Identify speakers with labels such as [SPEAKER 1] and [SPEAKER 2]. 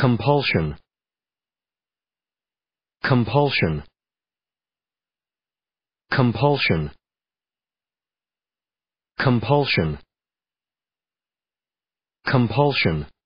[SPEAKER 1] Compulsion. Compulsion. Compulsion. Compulsion. Compulsion.